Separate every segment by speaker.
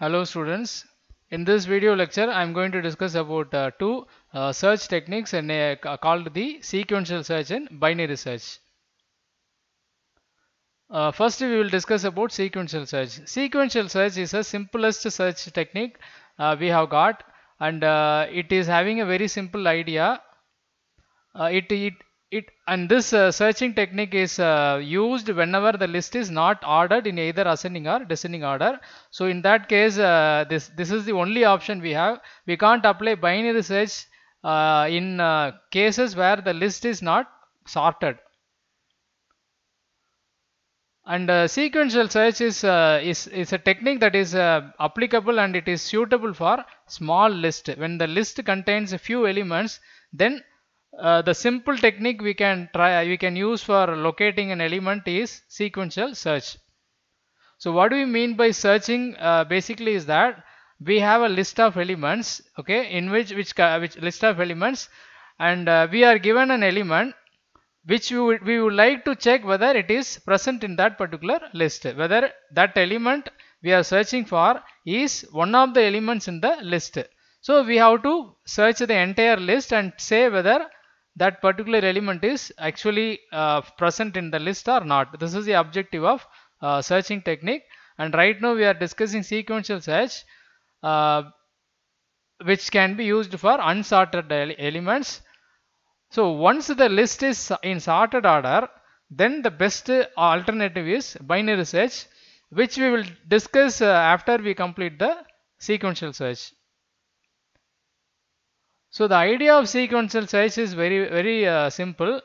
Speaker 1: Hello students, in this video lecture I am going to discuss about uh, two uh, search techniques and, uh, called the sequential search and binary search. Uh, first we will discuss about sequential search. Sequential search is the simplest search technique uh, we have got and uh, it is having a very simple idea. it, it it and this uh, searching technique is uh, used whenever the list is not ordered in either ascending or descending order so in that case uh, this this is the only option we have we can't apply binary search uh, in uh, cases where the list is not sorted and uh, sequential search is is is a technique that is applicable and it is suitable for small list when the list contains a few elements then uh, the simple technique we can try uh, we can use for locating an element is sequential search so what do we mean by searching uh, basically is that we have a list of elements okay in which which which list of elements and uh, we are given an element which we would, we would like to check whether it is present in that particular list whether that element we are searching for is one of the elements in the list so we have to search the entire list and say whether that particular element is actually uh, present in the list or not. This is the objective of uh, searching technique and right now we are discussing sequential search uh, which can be used for unsorted elements. So once the list is in sorted order then the best alternative is binary search which we will discuss uh, after we complete the sequential search. So the idea of sequential size is very very uh, simple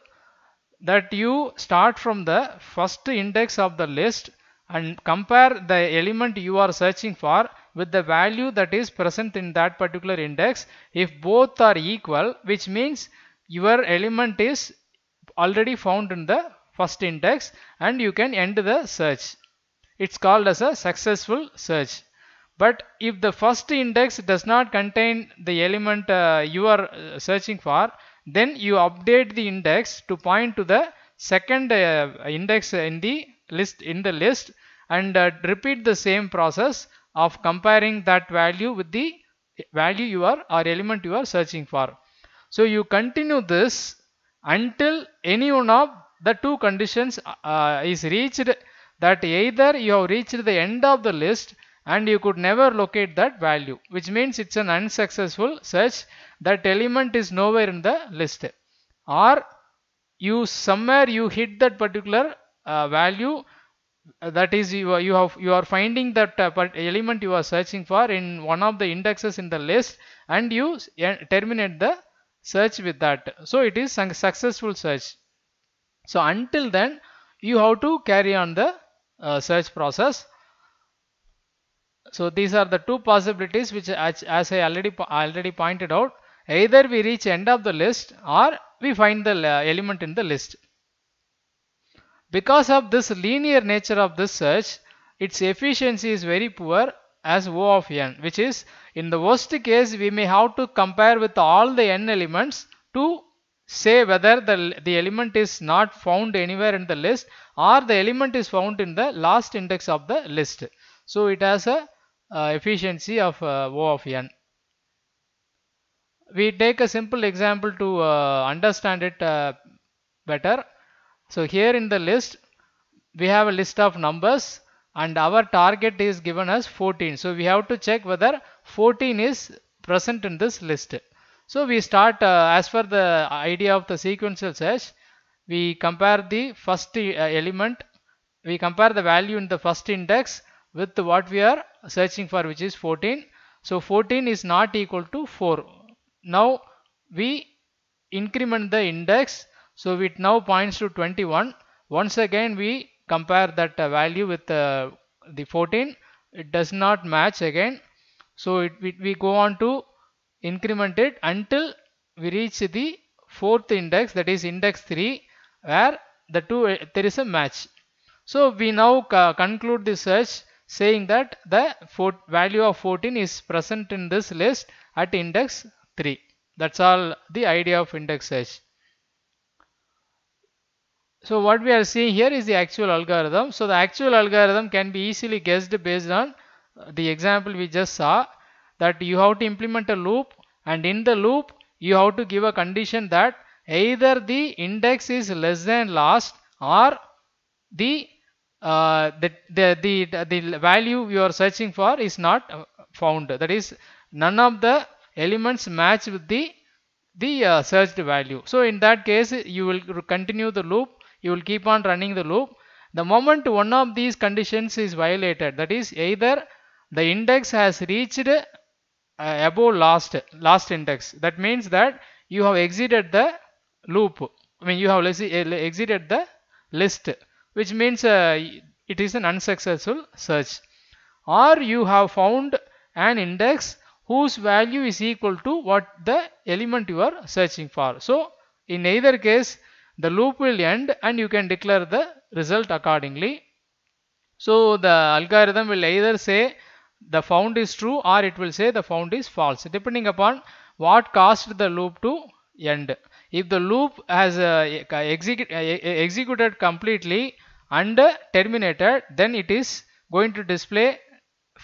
Speaker 1: that you start from the first index of the list and compare the element you are searching for with the value that is present in that particular index if both are equal which means your element is already found in the first index and you can end the search. It's called as a successful search but if the first index does not contain the element uh, you are uh, searching for then you update the index to point to the second uh, index in the list in the list and uh, repeat the same process of comparing that value with the value you are or element you are searching for so you continue this until any one of the two conditions uh, is reached that either you have reached the end of the list and you could never locate that value which means it's an unsuccessful search that element is nowhere in the list or you somewhere you hit that particular uh, value uh, that is you, you have you are finding that uh, element you are searching for in one of the indexes in the list and you uh, terminate the search with that so it is successful search so until then you have to carry on the uh, search process so these are the two possibilities which as, as I already already pointed out either we reach end of the list or we find the uh, element in the list. Because of this linear nature of this search its efficiency is very poor as O of n which is in the worst case we may have to compare with all the n elements to say whether the, the element is not found anywhere in the list or the element is found in the last index of the list. So it has a uh, efficiency of uh, O of n. We take a simple example to uh, understand it better. So here in the list, we have a list of numbers and our target is given as 14. So we have to check whether 14 is present in this list. So we start uh, as per the idea of the sequential search, we compare the first uh, element, we compare the value in the first index with what we are searching for which is 14 so 14 is not equal to 4 now we increment the index so it now points to 21 once again we compare that value with uh, the 14 it does not match again so it, we, we go on to increment it until we reach the fourth index that is index 3 where the two uh, there is a match so we now uh, conclude the search saying that the value of 14 is present in this list at index 3. That's all the idea of index search. So what we are seeing here is the actual algorithm. So the actual algorithm can be easily guessed based on the example we just saw that you have to implement a loop and in the loop you have to give a condition that either the index is less than last or the uh, the, the, the, the value you are searching for is not found. That is, none of the elements match with the, the uh, searched value. So, in that case, you will continue the loop. You will keep on running the loop. The moment one of these conditions is violated, that is either the index has reached uh, above last, last index. That means that you have exited the loop. I mean, you have uh, exited the list which means uh, it is an unsuccessful search or you have found an index whose value is equal to what the element you are searching for. So, in either case the loop will end and you can declare the result accordingly. So, the algorithm will either say the found is true or it will say the found is false depending upon what caused the loop to end if the loop has uh, execu executed completely and terminated then it is going to display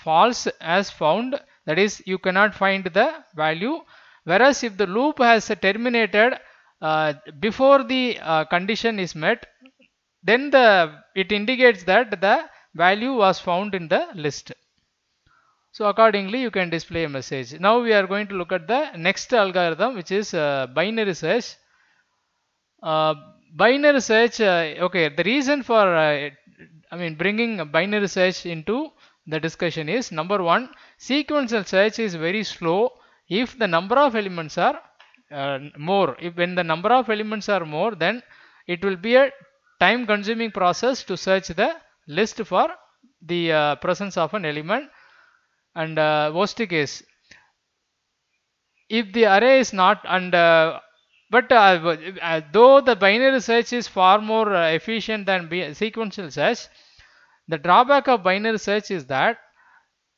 Speaker 1: false as found that is you cannot find the value whereas if the loop has terminated uh, before the uh, condition is met then the it indicates that the value was found in the list so accordingly you can display a message. Now we are going to look at the next algorithm which is uh, binary search. Uh, binary search, uh, okay, the reason for, uh, I mean, bringing binary search into the discussion is number one, sequential search is very slow if the number of elements are uh, more. If when the number of elements are more, then it will be a time consuming process to search the list for the uh, presence of an element and uh, worst case if the array is not and uh, but uh, uh though the binary search is far more uh, efficient than sequential search the drawback of binary search is that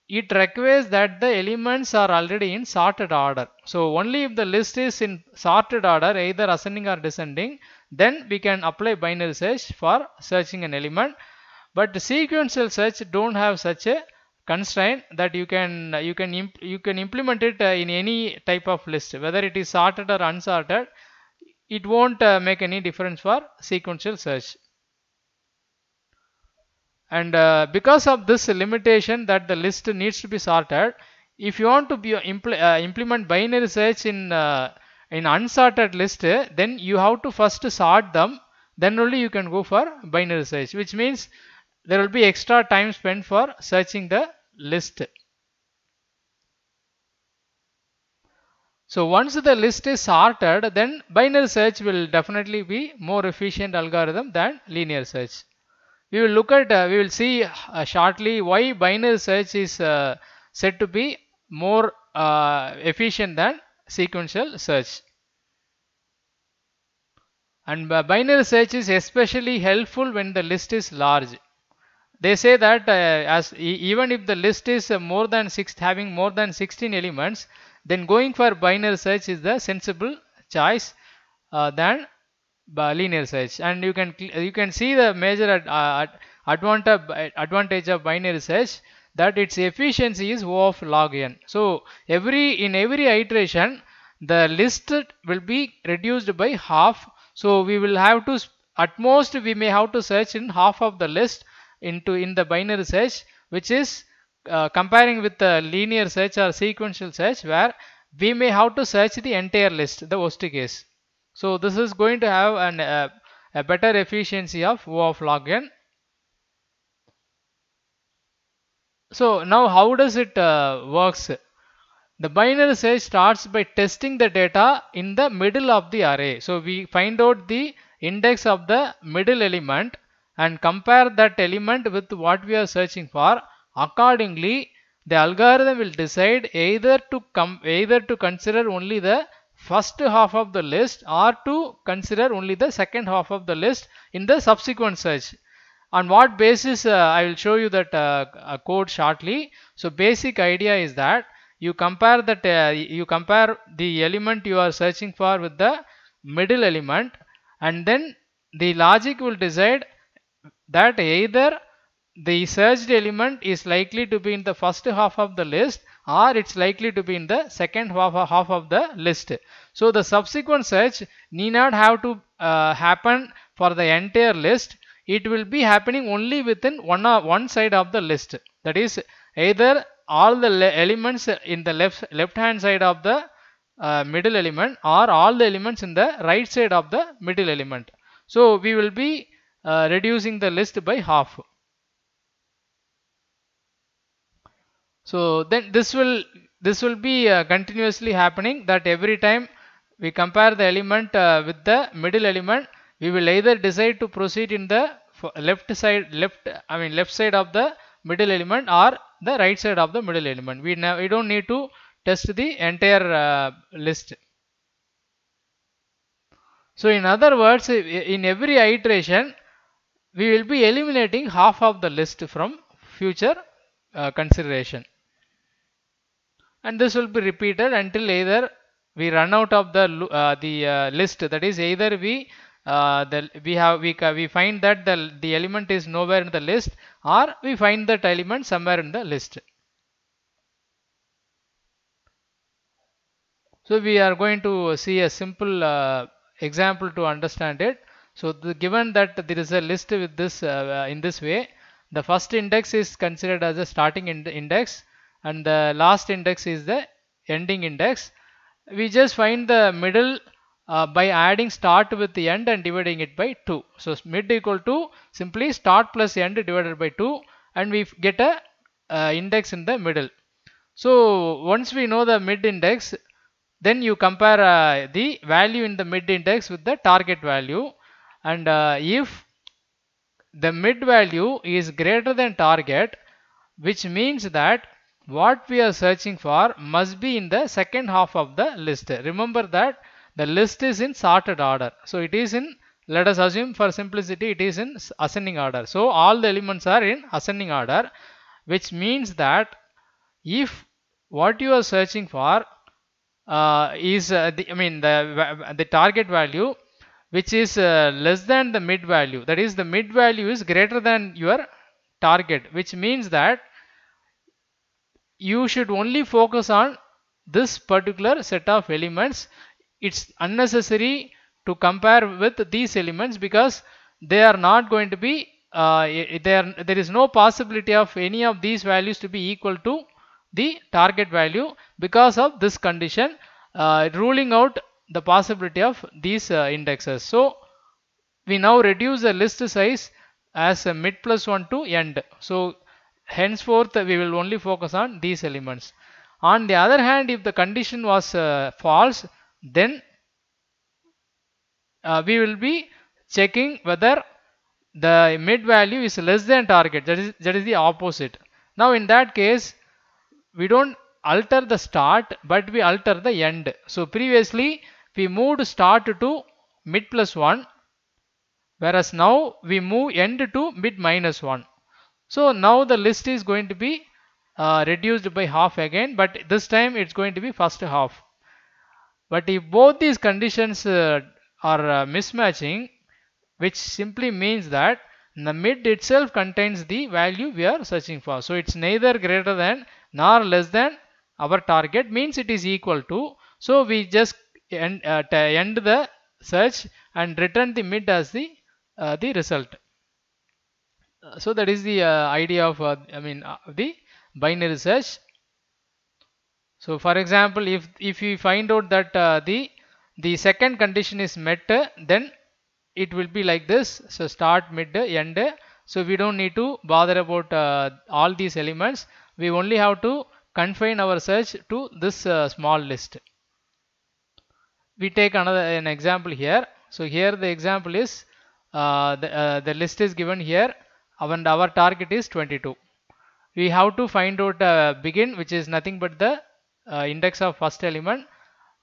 Speaker 1: it requires that the elements are already in sorted order so only if the list is in sorted order either ascending or descending then we can apply binary search for searching an element but the sequential search don't have such a constraint that you can you can you can implement it uh, in any type of list whether it is sorted or unsorted it won't uh, make any difference for sequential search and uh, because of this limitation that the list needs to be sorted if you want to be uh, impl uh, implement binary search in uh, in unsorted list then you have to first sort them then only you can go for binary search which means there will be extra time spent for searching the list. So once the list is sorted, then binary search will definitely be more efficient algorithm than linear search. We will look at, uh, we will see uh, shortly why binary search is uh, said to be more uh, efficient than sequential search. And uh, binary search is especially helpful when the list is large they say that uh, as e even if the list is more than six having more than 16 elements then going for binary search is the sensible choice uh, than uh, linear search and you can you can see the major ad, uh, ad, advantage of binary search that its efficiency is o of log n so every in every iteration the list will be reduced by half so we will have to at most we may have to search in half of the list into in the binary search which is uh, comparing with the linear search or sequential search where we may have to search the entire list the worst case so this is going to have an uh, a better efficiency of o of log n so now how does it uh, works the binary search starts by testing the data in the middle of the array so we find out the index of the middle element and compare that element with what we are searching for. Accordingly, the algorithm will decide either to come either to consider only the first half of the list or to consider only the second half of the list in the subsequent search on what basis uh, I will show you that uh, uh code shortly so basic idea is that you compare that uh, you compare the element you are searching for with the middle element and then the logic will decide that either the searched element is likely to be in the first half of the list or it's likely to be in the second half, half of the list. So the subsequent search need not have to uh, happen for the entire list. It will be happening only within one, uh, one side of the list. That is either all the elements in the left, left hand side of the uh, middle element or all the elements in the right side of the middle element. So we will be uh, reducing the list by half. So then this will this will be uh, continuously happening that every time we compare the element uh, with the middle element we will either decide to proceed in the left side left I mean left side of the middle element or the right side of the middle element. We, we don't need to test the entire uh, list. So in other words, in every iteration, we will be eliminating half of the list from future uh, consideration and this will be repeated until either we run out of the uh, the uh, list that is either we uh, the we have we we find that the the element is nowhere in the list or we find that element somewhere in the list so we are going to see a simple uh, example to understand it so the, given that there is a list with this uh, uh, in this way, the first index is considered as a starting index and the last index is the ending index. We just find the middle uh, by adding start with the end and dividing it by 2. So mid equal to simply start plus end divided by 2 and we get a uh, index in the middle. So once we know the mid index then you compare uh, the value in the mid index with the target value and uh, if the mid value is greater than target which means that what we are searching for must be in the second half of the list remember that the list is in sorted order so it is in let us assume for simplicity it is in ascending order so all the elements are in ascending order which means that if what you are searching for uh, is uh, the, I mean the the target value which is uh, less than the mid value that is the mid value is greater than your target which means that you should only focus on this particular set of elements it's unnecessary to compare with these elements because they are not going to be uh, there there is no possibility of any of these values to be equal to the target value because of this condition uh, ruling out the possibility of these uh, indexes. So we now reduce the list size as a mid plus 1 to end. So henceforth we will only focus on these elements. On the other hand if the condition was uh, false then uh, we will be checking whether the mid value is less than target that is that is the opposite. Now in that case we don't alter the start but we alter the end. So previously we moved start to mid plus 1 whereas now we move end to mid minus 1. So now the list is going to be uh, reduced by half again but this time it's going to be first half. But if both these conditions uh, are uh, mismatching which simply means that the mid itself contains the value we are searching for. So it's neither greater than nor less than our target means it is equal to. So we just end, uh, end the search and return the mid as the uh, the result uh, so that is the uh, idea of uh, I mean uh, the binary search so for example if if we find out that the the second condition is met then it will be like this so start mid end so we don't need to bother about all these elements we only have to confine our search to this uh, small list we take another an example here so here the example is uh, the, uh, the list is given here and our target is 22 we have to find out uh, begin which is nothing but the uh, index of first element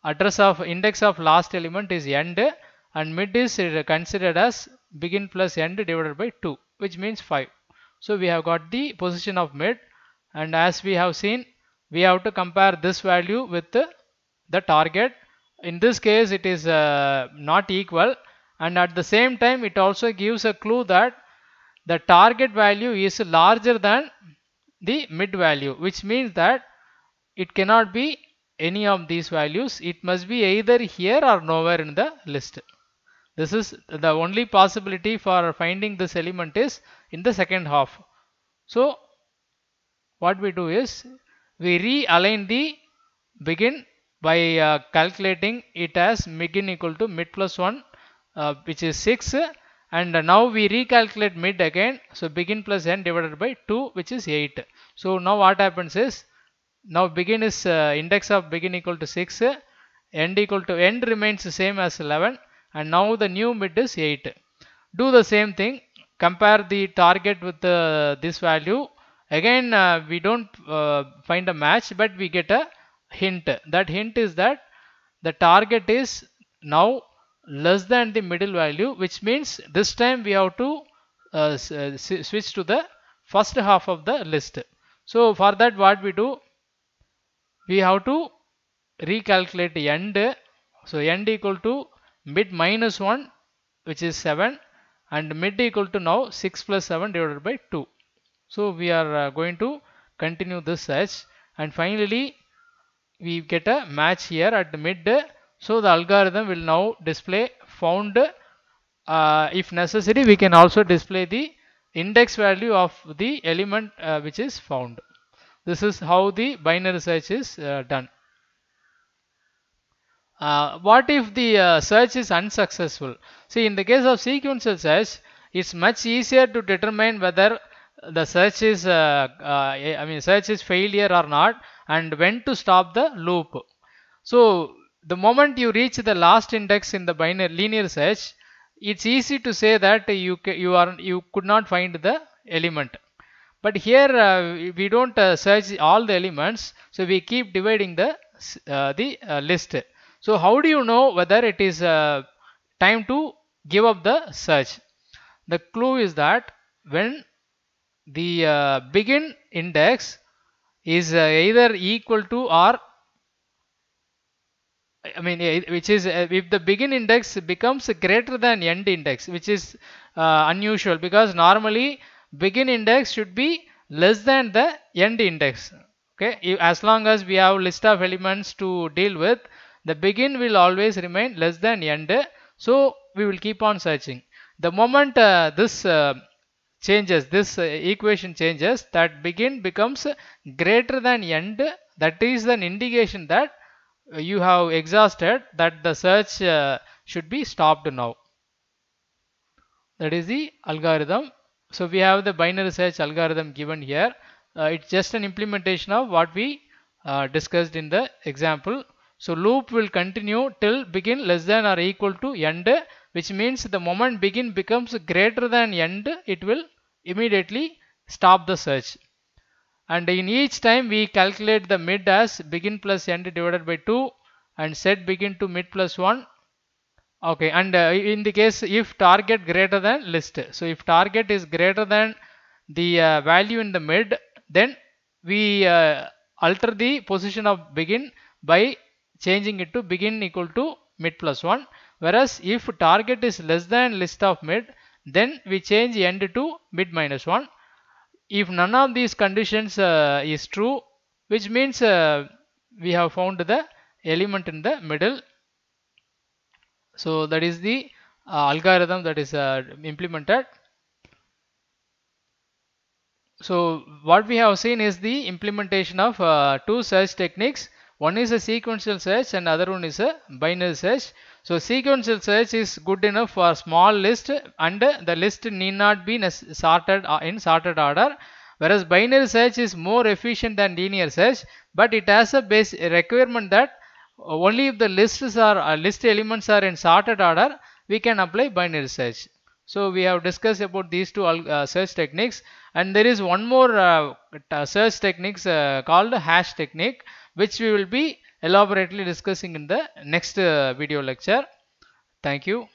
Speaker 1: address of index of last element is end and mid is considered as begin plus end divided by 2 which means 5 so we have got the position of mid and as we have seen we have to compare this value with the target in this case it is uh, not equal and at the same time it also gives a clue that the target value is larger than the mid value which means that it cannot be any of these values it must be either here or nowhere in the list this is the only possibility for finding this element is in the second half so what we do is we realign the begin by uh, calculating it as begin equal to mid plus 1 uh, which is 6 and now we recalculate mid again so begin plus n divided by 2 which is 8 so now what happens is now begin is uh, index of begin equal to 6 end equal to end remains the same as 11 and now the new mid is 8 do the same thing compare the target with uh, this value again uh, we don't uh, find a match but we get a hint that hint is that the target is now less than the middle value which means this time we have to uh, uh switch to the first half of the list so for that what we do we have to recalculate end so end equal to mid minus 1 which is 7 and mid equal to now 6 plus 7 divided by 2 so we are uh, going to continue this search and finally we get a match here at the mid so the algorithm will now display found uh, if necessary we can also display the index value of the element uh, which is found this is how the binary search is uh, done uh, what if the uh, search is unsuccessful see in the case of sequential search it's much easier to determine whether the search is uh, i mean search is failure or not and when to stop the loop. So the moment you reach the last index in the binary linear search, it's easy to say that you you are you could not find the element. But here uh, we don't uh, search all the elements, so we keep dividing the uh, the uh, list. So how do you know whether it is uh, time to give up the search? The clue is that when the uh, begin index is uh, either equal to or I mean which is uh, if the begin index becomes greater than end index which is uh, unusual because normally begin index should be less than the end index okay as long as we have list of elements to deal with the begin will always remain less than end so we will keep on searching the moment uh, this uh, changes this uh, equation changes that begin becomes greater than end that is an indication that you have exhausted that the search uh, should be stopped now that is the algorithm so we have the binary search algorithm given here uh, it's just an implementation of what we uh, discussed in the example so loop will continue till begin less than or equal to end which means the moment begin becomes greater than end it will immediately stop the search and in each time we calculate the mid as begin plus end divided by 2 and set begin to mid plus 1 okay and uh, in the case if target greater than list so if target is greater than the uh, value in the mid then we uh, alter the position of begin by changing it to begin equal to mid plus 1 Whereas if target is less than list of mid, then we change end to mid minus 1. If none of these conditions uh, is true, which means uh, we have found the element in the middle. So that is the uh, algorithm that is uh, implemented. So what we have seen is the implementation of uh, two search techniques. One is a sequential search and other one is a binary search. So sequential search is good enough for small list and the list need not be sorted uh, in sorted order. Whereas binary search is more efficient than linear search, but it has a base requirement that only if the lists are uh, list elements are in sorted order, we can apply binary search. So we have discussed about these two uh, search techniques and there is one more uh, search techniques uh, called hash technique which we will be elaborately discussing in the next uh, video lecture. Thank you.